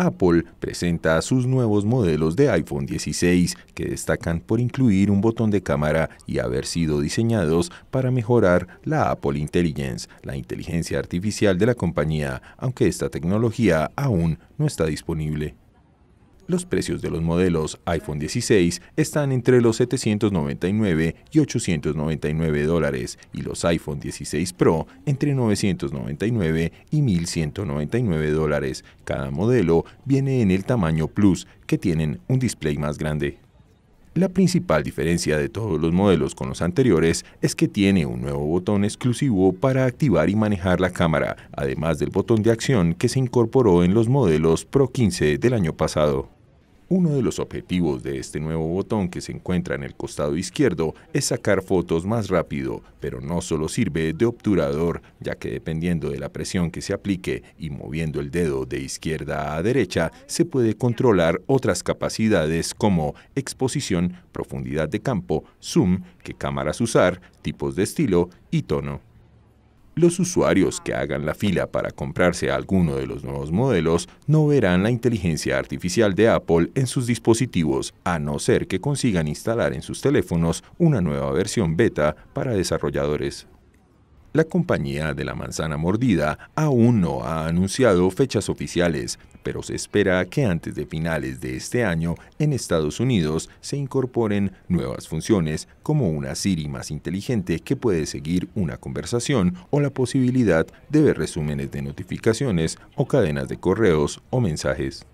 Apple presenta sus nuevos modelos de iPhone 16, que destacan por incluir un botón de cámara y haber sido diseñados para mejorar la Apple Intelligence, la inteligencia artificial de la compañía, aunque esta tecnología aún no está disponible. Los precios de los modelos iPhone 16 están entre los 799 y 899 dólares y los iPhone 16 Pro entre 999 y 1199 dólares. Cada modelo viene en el tamaño Plus, que tienen un display más grande. La principal diferencia de todos los modelos con los anteriores es que tiene un nuevo botón exclusivo para activar y manejar la cámara, además del botón de acción que se incorporó en los modelos Pro 15 del año pasado. Uno de los objetivos de este nuevo botón que se encuentra en el costado izquierdo es sacar fotos más rápido, pero no solo sirve de obturador, ya que dependiendo de la presión que se aplique y moviendo el dedo de izquierda a derecha, se puede controlar otras capacidades como exposición, profundidad de campo, zoom, qué cámaras usar, tipos de estilo y tono. Los usuarios que hagan la fila para comprarse alguno de los nuevos modelos no verán la inteligencia artificial de Apple en sus dispositivos, a no ser que consigan instalar en sus teléfonos una nueva versión beta para desarrolladores. La compañía de la manzana mordida aún no ha anunciado fechas oficiales, pero se espera que antes de finales de este año en Estados Unidos se incorporen nuevas funciones como una Siri más inteligente que puede seguir una conversación o la posibilidad de ver resúmenes de notificaciones o cadenas de correos o mensajes.